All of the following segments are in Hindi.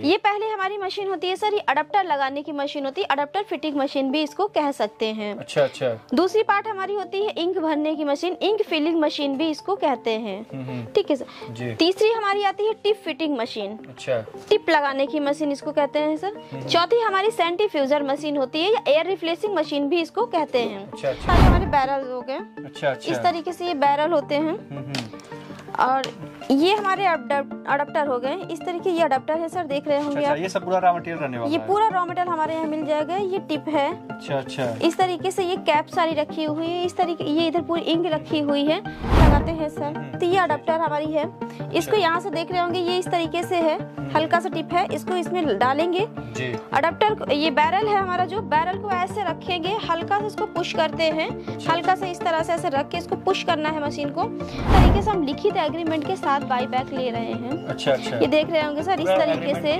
ये पहले हमारी मशीन होती है सर ये अडप्टर लगाने की मशीन होती है अडप्टर फिटिंग मशीन भी इसको कह सकते हैं अच्छा अच्छा दूसरी पार्ट हमारी होती है इंक भरने की मशीन इंक फिलिंग मशीन भी इसको कहते हैं हम्म, हम्म। ठीक है सर तीसरी हमारी आती है टिप फिटिंग मशीन अच्छा टिप लगाने की मशीन इसको कहते हैं सर हम्म, चौथी हमारी फ्यूजर मशीन होती है या एयर रिफ्लेसिंग मशीन भी इसको कहते हैं अच्छा, अच्छा। सारे हमारे बैरल हो गए अच्छा, इस तरीके से ये बैरल होते हैं और ये हमारे अडाप्टर हो गए इस तरीके ये अडाप्टर है सर देख रहे अच्छा, होंगे अच्छा, ये सब पूरा रॉ मटेरियल रहने वाला ये पूरा रॉ मटेरियल हमारे यहाँ मिल जाएगा ये टिप है अच्छा अच्छा इस तरीके से ये कैप सारी रखी हुई है इस तरीके ये इधर पूरी इंक रखी हुई है लगाते हैं सर हम्म। तो ये अडाप्टर हमारी है इसको अच्छा। यहाँ से देख रहे होंगे ये इस तरीके से है हम्म। हल्का सा टिप है इसको इसमें डालेंगे अडाप्टर ये बैरल है हमारा जो बैरल को ऐसे रखेंगे हल्का से इसको पुश करते हैं हल्का से इस तरह से ऐसे रख के इसको पुश करना है मशीन को तरीके से हम लिखित एग्रीमेंट के साथ आप बाई बैक ले रहे हैं अच्छा अच्छा ये देख रहे होंगे सर इस तरीके से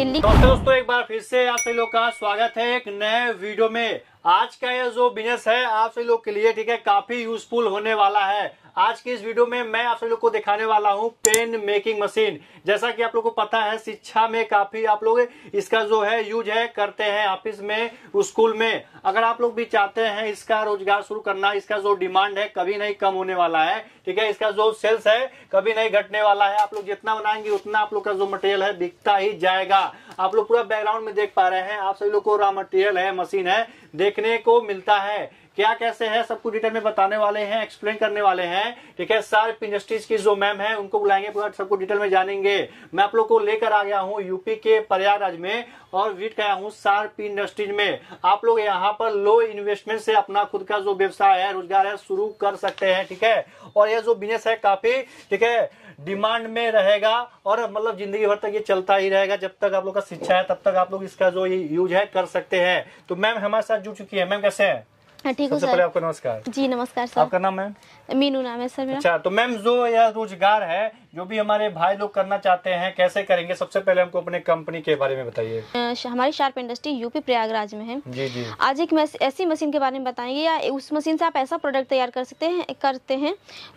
ये दोस्तों एक बार फिर से आप सभी लोग का स्वागत है एक नए वीडियो में आज का यह जो बिजनेस है आप सभी लोग के लिए ठीक है काफी यूजफुल होने वाला है आज की इस वीडियो में मैं आप सभी लोग को दिखाने वाला हूं पेन मेकिंग मशीन जैसा कि आप लोग को पता है शिक्षा में काफी आप लोग इसका जो है यूज है करते हैं ऑफिस में स्कूल में अगर आप लोग भी चाहते हैं इसका रोजगार शुरू करना इसका जो डिमांड है कभी नहीं कम होने वाला है ठीक है इसका जो सेल्स है कभी नहीं घटने वाला है आप लोग जितना बनाएंगे उतना आप लोग का जो मटेरियल है बिकता ही जाएगा आप लोग पूरा बैकग्राउंड में देख पा रहे हैं आप सभी लोग को रॉ मटेरियल है मशीन है देखने को मिलता है क्या कैसे है सबको डिटेल में बताने वाले हैं एक्सप्लेन करने वाले हैं ठीक है सार्प इंडस्ट्रीज की जो मैम है उनको बुलाएंगे पूरा सबको डिटेल में जानेंगे मैं आप लोग को लेकर आ गया हूँ यूपी के प्रयागराज में और विजिट गया हूँ सार्प इंडस्ट्रीज में आप लोग यहाँ पर लो इन्वेस्टमेंट से अपना खुद का जो व्यवसाय है रोजगार है शुरू कर सकते हैं ठीक है और यह जो बिजनेस है काफी ठीक है डिमांड में रहेगा और मतलब जिंदगी भर तक ये चलता ही रहेगा जब तक आप लोग का शिक्षा है तब तक आप लोग इसका जो ये यूज है कर सकते हैं तो मैम हमारे साथ जुड़ चुकी है मैम कैसे है हाँ, ठीक है पहले आपको नमस्कार जी नमस्कार सर आपका नाम है मीनू नाम है सर मेरा अच्छा तो मैम जो यह रोजगार है जो भी हमारे भाई लोग करना चाहते हैं कैसे करेंगे सबसे पहले हमको अपने कंपनी के बारे में बताइए हमारी शार्प इंडस्ट्री यूपी प्रयागराज में है जी जी आज एक ऐसी मशीन के बारे में बताएंगे या उस मशीन से आप ऐसा प्रोडक्ट तैयार कर सकते हैं करते हैं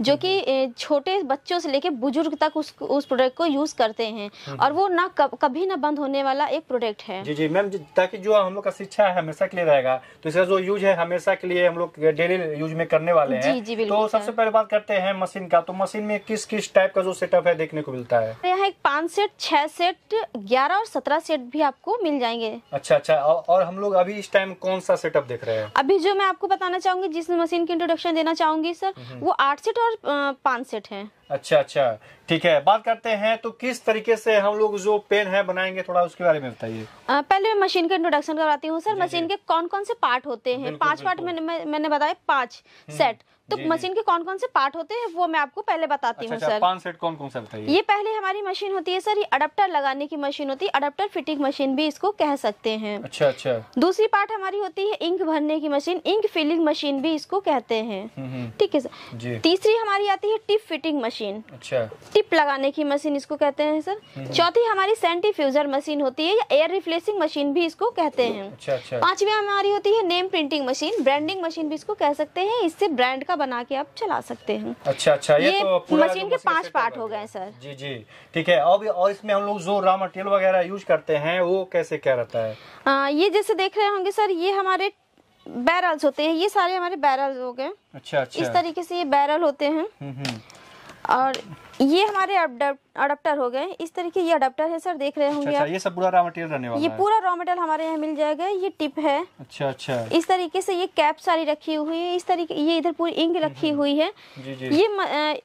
जो कि छोटे बच्चों से लेके बुजुर्ग तक उस उस प्रोडक्ट को यूज करते हैं हाँ, हाँ। और वो ना कभी ना बंद होने वाला एक प्रोडक्ट है जी जी मैम ताकि जो हम लोग का शिक्षा है हमेशा के लिए रहेगा तो इसका जो यूज है हमेशा के लिए हम लोग डेली यूज में करने वाले हैं जी, जी, बिल्कुल तो सबसे पहले बात करते हैं मशीन का तो मशीन में किस किस टाइप का जो सेटअप है देखने को मिलता है तो यहाँ एक पाँच सेट छह सेट ग्यारह और सत्रह सेट भी आपको मिल जाएंगे अच्छा अच्छा और हम लोग अभी इस टाइम कौन सा सेटअप देख रहे हैं अभी जो मैं आपको बताना चाहूंगी जिस मशीन की इंट्रोडक्शन देना चाहूंगी सर हम्म, हम्म। वो आठ सेट और पाँच सेट है अच्छा अच्छा ठीक है बात करते हैं तो किस तरीके से हम लोग जो पेन है बनाएंगे थोड़ा उसके बारे में बताइए पहले मैं मशीन का इंट्रोडक्शन करवाती हूँ सर मशीन के कौन कौन से पार्ट होते हैं पांच पार्ट मैंने मैंने बताया पांच सेट हम्म। तो मशीन के कौन कौन से पार्ट होते हैं वो मैं आपको पहले बताती हूँ अच्छा, अच्छा, सर पांच सेट कौन कौन से बताइए ये पहले हमारी मशीन होती है सर ये अडप्टर लगाने की मशीन होती है अडप्टर फिटिंग मशीन भी इसको कह सकते हैं अच्छा अच्छा दूसरी पार्ट हमारी होती है इंक भरने की मशीन इंक फिलिंग मशीन भी इसको कहते हैं हम्म, हम्म। ठीक है सर तीसरी हमारी आती है टिप फिटिंग मशीन अच्छा टिप लगाने की मशीन इसको कहते हैं सर हम्म, चौथी हमारी सेंटीफ्यूजर मशीन होती है या एयर रिफ्लेसिंग मशीन भी इसको कहते हैं अच्छा, पांचवी हमारी होती है name printing machine branding machine भी इसको कह सकते हैं इससे ब्रांड का का बना के आप चला सकते हैं अच्छा अच्छा ये, ये तो मशीन तो के पांच पार्ट हो गए सर जी जी ठीक है अब और इसमें हम लोग जो रॉ मटेरियल वगैरह यूज करते हैं वो कैसे क्या रहता है आ, ये जैसे देख रहे होंगे सर ये हमारे बैरल्स होते हैं ये सारे हमारे बैरल हो गए अच्छा अच्छा इस तरीके से ये बैरल होते हैं हम्म, हम्म। और ये हमारे अडप्टर हो गए इस तरीके ये अडप्टर है सर देख रहे अच्छा, होंगे अच्छा, ये सब पूरा रॉ मटेरियल रहने वाला ये पूरा रॉ मटेरियल हमारे यहाँ मिल जाएगा ये टिप है अच्छा अच्छा इस तरीके से ये कैप सारी रखी हुई है इस तरीके ये इधर पूरी इंक रखी हम्म, हुई है ये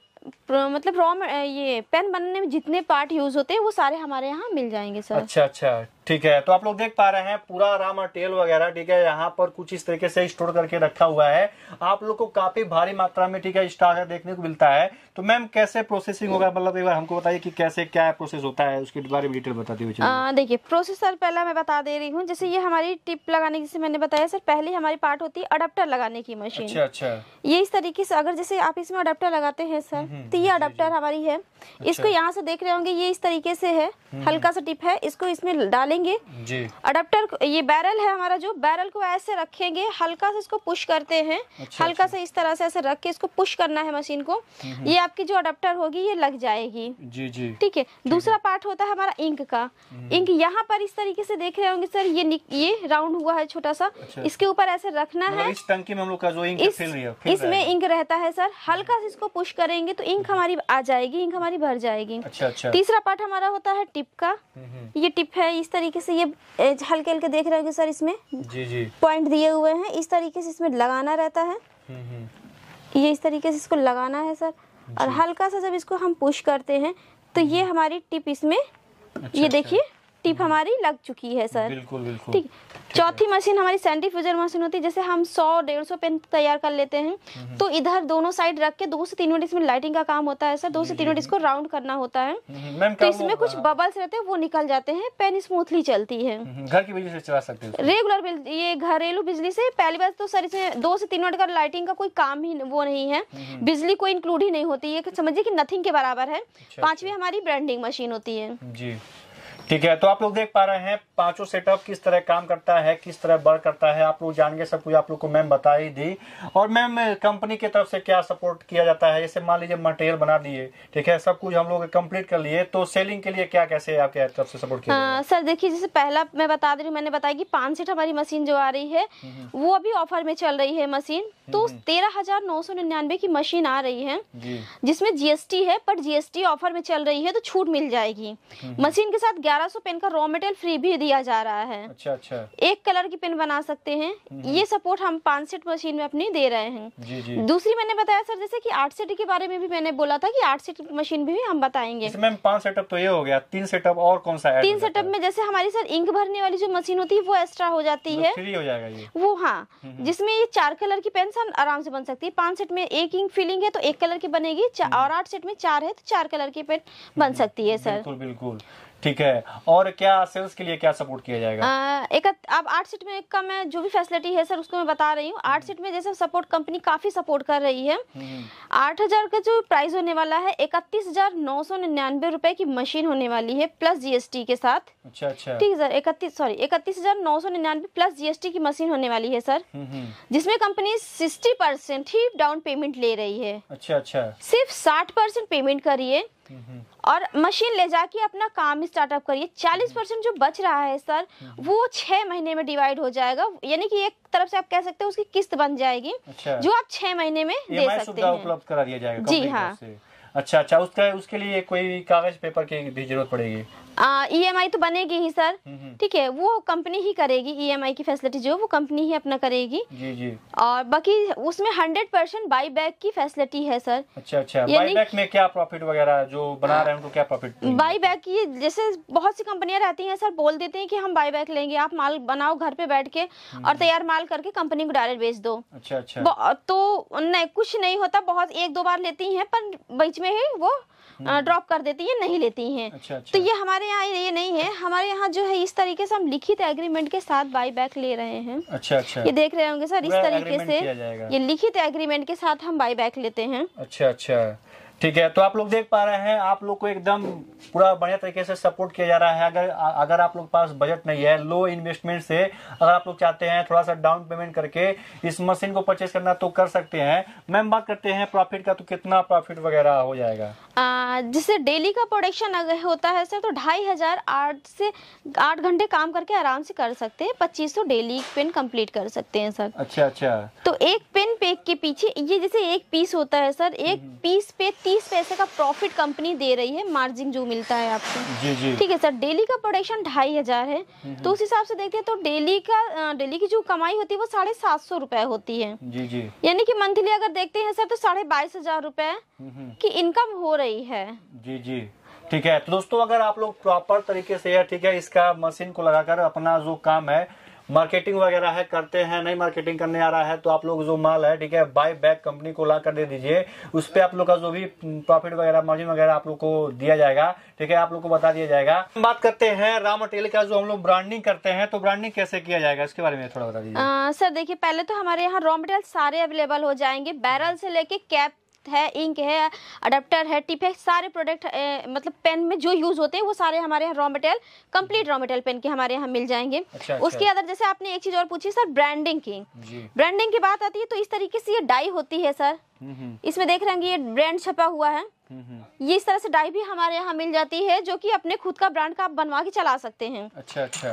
मतलब रॉ ये पेन बनने में जितने पार्ट यूज होते हैं वो सारे हमारे यहाँ मिल जाएंगे सर अच्छा अच्छा ठीक है तो आप लोग देख पा रहे हैं पूरा राम और टेल वगैरह ठीक है यहाँ पर कुछ इस तरीके से स्टोर करके रखा हुआ है आप लोग को काफी भारी मात्रा में ठीक है स्टॉक देखने को मिलता है तो मैम कैसे प्रोसेसिंग होगा मतलब एक बार हमको बताइए कि कैसे क्या प्रोसेस होता है उसके बारे में डिटेल बताती हुई देखिए प्रोसेस सर पहला मैं बता दे रही हूँ जैसे ये हमारी टिप लगाने की जैसे मैंने बताया सर पहले हमारी पार्ट होती है अडप्टर लगाने की मशीन अच्छा अच्छा ये इस तरीके से अगर जैसे आप इसमें अडाप्टर लगाते हैं सर हम्म, तो हम्म, ये अडाप्टर हमारी है अच्छा। इसको यहाँ से देख रहे होंगे ये इस तरीके से है हम्म, हल्का सा टिप है इसको इसमें डाल डालेंगे जी अडप्टर ये बैरल है हमारा जो बैरल को ऐसे रखेंगे हल्का से इसको पुश करते हैं अच्छा, हल्का अच्छा। से इस तरह से ऐसे रख के इसको पुश करना है मशीन को हम्म, हम्म। ये आपकी जो अडप्टर होगी ये लग जाएगी जी जी ठीक है दूसरा पार्ट होता है हमारा इंक का इंक हम्म। यहाँ पर इस तरीके से देख रहे होंगे सर ये ये राउंड हुआ है छोटा सा अच्छा। इसके ऊपर ऐसे रखना मतलब है इस टंकी में हम लोग का जो इंक इसमें इंक रहता है सर हल्का से इसको पुश करेंगे तो इंक हमारी आ जाएगी इंक हमारी भर जाएगी अच्छा, अच्छा। तीसरा पार्ट हमारा होता है टिप का ये टिप है इस तरह तरीके से ये हल्के हल्के देख रहे होंगे सर इसमें जी जी पॉइंट दिए हुए हैं इस तरीके से इसमें लगाना रहता है हम्म, हम्म। ये इस तरीके से इसको लगाना है सर और हल्का सा जब इसको हम पुश करते हैं तो ये हम्म। हमारी टिप इसमें अच्छा, ये अच्छा। देखिए टिप हमारी लग चुकी है सर बिल्कुल बिल्कुल ठीक चौथी मशीन हमारी सैंडी फ्यूजर मशीन होती है जैसे हम सौ डेढ़ सौ पेन तैयार कर लेते हैं तो इधर दोनों साइड रख के दो से तीन मिनट इसमें लाइटिंग का काम होता है सर दो से तीन मिनट इसको राउंड करना होता है तो इसमें कुछ बबल्स रहते हैं वो निकल जाते हैं पेन स्मूथली चलती है घर की बिजली से चला सकते हैं रेगुलर ये घरेलू बिजली से पहली बार तो सर इसमें दो से तीन मिनट का लाइटिंग का कोई काम ही वो नहीं है बिजली कोई इंक्लूड ही नहीं होती है समझिए कि नथिंग के बराबर है अच्छा, पांचवी अच्छा। हमारी ब्रांडिंग मशीन होती है जी ठीक है तो आप लोग देख पा रहे हैं पांचों सेटअप किस तरह काम करता है किस तरह वर्क करता है आप लोग जानेंगे सब कुछ आप लोग को मैम बता ही दी और मैम कंपनी की तरफ से क्या सपोर्ट किया जाता है जैसे मान लीजिए मटेरियल बना दिए ठीक है सब कुछ हम लोग कंप्लीट कर लिए तो सेलिंग के लिए क्या कैसे आपके तरफ से सपोर्ट किया आ, हाँ, सर देखिए जैसे पहला मैं बता दे रही हूँ मैंने बताया की पांच सेट हमारी मशीन जो आ रही है वो अभी ऑफर में चल रही है मशीन तो तेरह हजार नौ सौ निन्यानवे की मशीन आ रही है जिसमे जीएसटी है पर जीएसटी ऑफर में चल रही है तो छूट मिल जाएगी मशीन के साथ ग्यारह सौ पेन का रॉ मेटेरियल फ्री भी दिया जा रहा है अच्छा अच्छा एक कलर की पेन बना सकते हैं हम्म, हम्म। ये सपोर्ट हम पांच सेट मशीन में अपनी दे रहे हैं जी जी दूसरी मैंने बताया सर जैसे कि आठ सेट के बारे में भी मैंने बोला था कि आठ सेट मशीन भी हम बताएंगे मैम पांच सेटअप तो ये हो गया तीन सेटअप और कौन सा तीन सेटअप में जैसे हमारी सर इंक भरने वाली जो मशीन होती है वो एक्स्ट्रा हो जाती मतलब है फ्री हो जाएगा ये वो हाँ हम्म, जिसमें ये चार कलर की पेन आराम से बन सकती है पांच सेट में एक इंक फिलिंग है तो एक कलर की बनेगी और आठ सेट में चार है तो चार कलर की पेन बन सकती है सर बिल्कुल ठीक है और क्या सेल्स के लिए क्या सपोर्ट किया जाएगा आ, एक अब आठ सीट में का मैं जो भी फैसिलिटी है सर उसको मैं बता रही हूँ हम्म। आठ सीट में जैसे सपोर्ट कंपनी काफी सपोर्ट कर रही है हम्म। आठ हजार का जो प्राइस होने वाला है इकतीस हजार नौ सौ निन्यानवे रूपए की मशीन होने वाली है प्लस जीएसटी के साथ अच्छा अच्छा ठीक है सर इकतीस सॉरी इकतीस हजार नौ सौ निन्यानवे प्लस जीएसटी की मशीन होने वाली है सर हम्म, जिसमें कंपनी सिक्सटी परसेंट ही डाउन पेमेंट ले रही है अच्छा अच्छा सिर्फ साठ परसेंट पेमेंट करिए और मशीन ले जाके अपना काम स्टार्टअप करिए चालीस परसेंट जो बच रहा है सर वो छह महीने में डिवाइड हो जाएगा यानी कि एक तरफ से आप कह सकते हैं उसकी किस्त बन जाएगी अच्छा। जो आप छह महीने में दे e सकते हैं उपलब्ध करा दिया जाएगा जी हाँ अच्छा अच्छा उसका उसके लिए कोई कागज पेपर की भी जरूरत पड़ेगी ईएमआई e तो बनेगी ही सर हम्म, हम्म। ठीक है वो कंपनी ही करेगी ईएमआई e की फैसिलिटी जो वो कंपनी ही अपना करेगी जी जी और बाकी उसमें हंड्रेड परसेंट बाई बैक की फैसिलिटी है सर अच्छा अच्छा बाई बैक में क्या प्रॉफिट वगैरह जो बना रहे हैं उनको क्या प्रॉफिट बाई बैक ये जैसे बहुत सी कंपनियां रहती हैं सर बोल देते हैं कि हम बाई बैक लेंगे आप माल बनाओ घर पे बैठ के हम्म, और तैयार माल करके कंपनी को डायरेक्ट बेच दो अच्छा अच्छा तो नहीं कुछ नहीं होता बहुत एक दो बार लेती है पर बीच में ही वो ड्रॉप हम्म। कर देती है नहीं लेती हैं अच्छा, अच्छा। तो ये हमारे यहाँ ये नहीं है हमारे यहाँ जो है इस तरीके से हम लिखित एग्रीमेंट के साथ बाई बैक ले रहे हैं अच्छा अच्छा ये देख रहे होंगे सर इस तरीके से ये लिखित एग्रीमेंट के साथ हम बाई बैक लेते हैं अच्छा अच्छा ठीक है तो आप लोग देख पा रहे हैं आप लोग को एकदम पूरा बढ़िया तरीके से सपोर्ट किया जा रहा है अगर अगर आप लोग पास बजट नहीं है लो इन्वेस्टमेंट से अगर आप लोग चाहते हैं थोड़ा सा डाउन पेमेंट करके इस मशीन को परचेज करना तो कर सकते हैं मैम बात करते हैं प्रॉफिट का तो कितना प्रॉफिट वगैरह हो जाएगा जैसे डेली का प्रोडक्शन होता है सर तो ढाई हजार आठ से आठ घंटे काम करके आराम से कर सकते हैं पच्चीस सौ डेली पेन कंप्लीट कर सकते हैं सर अच्छा अच्छा तो एक पेन पे के पीछे ये जैसे एक पीस होता है सर एक पीस हम्म। पे तीस पैसे का प्रॉफिट कंपनी दे रही है मार्जिन जो मिलता है आपको जी जी ठीक है सर डेली का प्रोडक्शन ढाई हजार है हम्म, तो हम्म। उस हिसाब से हैं तो डेली का डेली की जो कमाई होती है वो साढ़े सात सौ रूपए होती है जी जी यानी कि मंथली अगर देखते हैं सर तो साढ़े बाईस हजार रूपए हम्म, की इनकम हो रही है जी जी ठीक है तो दोस्तों अगर आप लोग प्रॉपर तरीके से ठीक है इसका मशीन को लगाकर अपना जो काम है मार्केटिंग वगैरह है करते हैं नहीं मार्केटिंग करने आ रहा है तो आप लोग जो माल है ठीक है बाय बैक कंपनी को ला कर दे दीजिए उस पर आप लोग का जो भी प्रॉफिट वगैरह मार्जिन वगैरह आप लोग को दिया जाएगा ठीक है आप लोग को बता दिया जाएगा हम बात करते हैं रॉ मटेरियल का जो हम लोग ब्रांडिंग करते हैं तो ब्रांडिंग कैसे किया जाएगा इसके बारे में थोड़ा बता दीजिए सर देखिए पहले तो हमारे यहाँ रॉ मटेरियल सारे अवेलेबल हो जाएंगे बैरल से लेके कैप है इंक है अडाप्टर है टिप है सारे प्रोडक्ट मतलब पेन में जो यूज़ होते हैं वो सारे हमारे यहाँ raw material complete raw material pen के हमारे यहाँ मिल जाएंगे अच्छा, अच्छा। उसके अदर जैसे आपने एक चीज़ और पूछी सर ब्रांडिंग की ब्रांडिंग की बात आती है तो इस तरीके से ये डाई होती है सर इसमें देख रहे हैं कि ये ब्रांड छपा हुआ है ये इस तरह से डाई भी हमारे यहाँ मिल जाती है जो कि अपने खुद का ब्रांड का आप बनवा के चला सकते हैं अच्छा अच्छा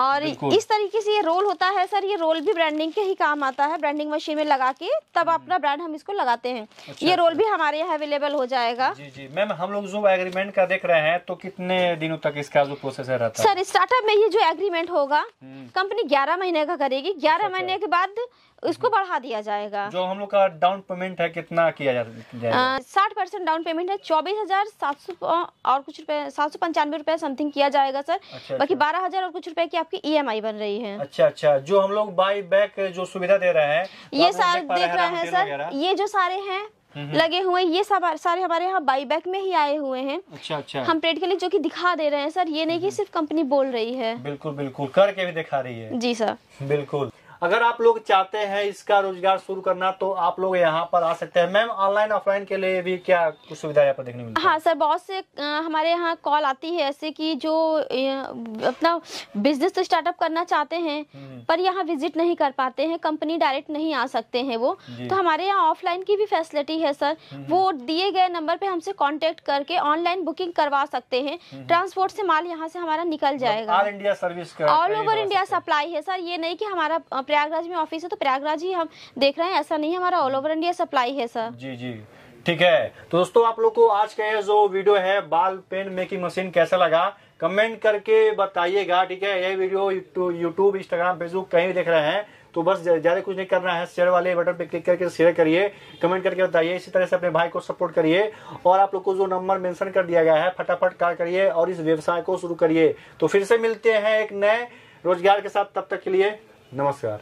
और इस तरीके से ये रोल होता है सर ये रोल भी ब्रांडिंग के ही काम आता है ब्रांडिंग मशीन में लगा के तब हम्म। अपना ब्रांड हम इसको लगाते हैं अच्छा, ये रोल अच्छा। भी हमारे यहाँ अवेलेबल हो जाएगा जी जी मैम हम लोग जो एग्रीमेंट का देख रहे हैं तो कितने दिनों तक इसका जो प्रोसेस है सर स्टार्टअप में ये जो एग्रीमेंट होगा कंपनी हम्म। ग्यारह महीने का करेगी ग्यारह अच्छा, अच्छा। महीने के बाद उसको बढ़ा दिया जाएगा जो हम लोग का डाउन पेमेंट है है कितना किया जाएगा साठ परसेंट डाउन पेमेंट है चौबीस हजार सात सौ और कुछ रुपए सात सौ पंचानवे रुपए समथिंग किया जाएगा सर अच्छा, अच्छा, बाकी बारह हजार और कुछ रुपए की आपकी ईएमआई e बन रही है अच्छा अच्छा जो हम लोग बाई बैक जो सुविधा दे रहे हैं तो ये सारे देख रहे हैं सर ये जो सारे है लगे हुए ये सब सारे हमारे यहाँ बाई बैक में ही आए हुए हैं अच्छा अच्छा हम प्रैक्टिकली जो कि दिखा दे रहे हैं सर ये नहीं कि सिर्फ कंपनी बोल रही है बिल्कुल बिल्कुल करके भी दिखा रही है जी सर बिल्कुल अगर आप लोग चाहते हैं इसका रोजगार शुरू करना तो आप लोग यहाँ पर आ सकते हैं मैम ऑनलाइन ऑफलाइन के लिए भी क्या कुछ सुविधा यहाँ पर देखने मिलती है हाँ सर बहुत से हमारे यहाँ कॉल आती है ऐसे कि जो अपना बिजनेस तो स्टार्टअप करना चाहते हैं हम्म। पर यहाँ विजिट नहीं कर पाते हैं कंपनी डायरेक्ट नहीं आ सकते हैं वो तो हमारे यहाँ ऑफलाइन की भी फैसिलिटी है सर हम्म। वो दिए गए नंबर पर हमसे कॉन्टेक्ट करके ऑनलाइन बुकिंग करवा सकते हैं हम्म। ट्रांसपोर्ट से माल यहाँ से हमारा निकल मतलब जाएगा ऑल ओवर इंडिया सप्लाई है सर ये नहीं की हमारा प्रयागराज में ऑफिस है तो प्रयागराज ही हम देख रहे हैं ऐसा नहीं है हमारा ऑल ओवर इंडिया सप्लाई है सर जी जी ठीक है तो दोस्तों आप लोग को आज का ये जो वीडियो है बाल पेन मेकिंग मशीन कैसा लगा कमेंट करके बताइएगा ठीक है ये वीडियो यूट्यूब इंस्टाग्राम फेसबुक कहीं देख रहे हैं तो बस ज्यादा कुछ नहीं करना है शेयर वाले बटन पे क्लिक करके शेयर करिए कमेंट करके बताइए इसी तरह से अपने भाई को सपोर्ट करिए और आप लोग को जो नंबर मेंशन कर दिया गया है फटाफट कार करिए और इस व्यवसाय को शुरू करिए तो फिर से मिलते हैं एक नए रोजगार के साथ तब तक के लिए नमस्कार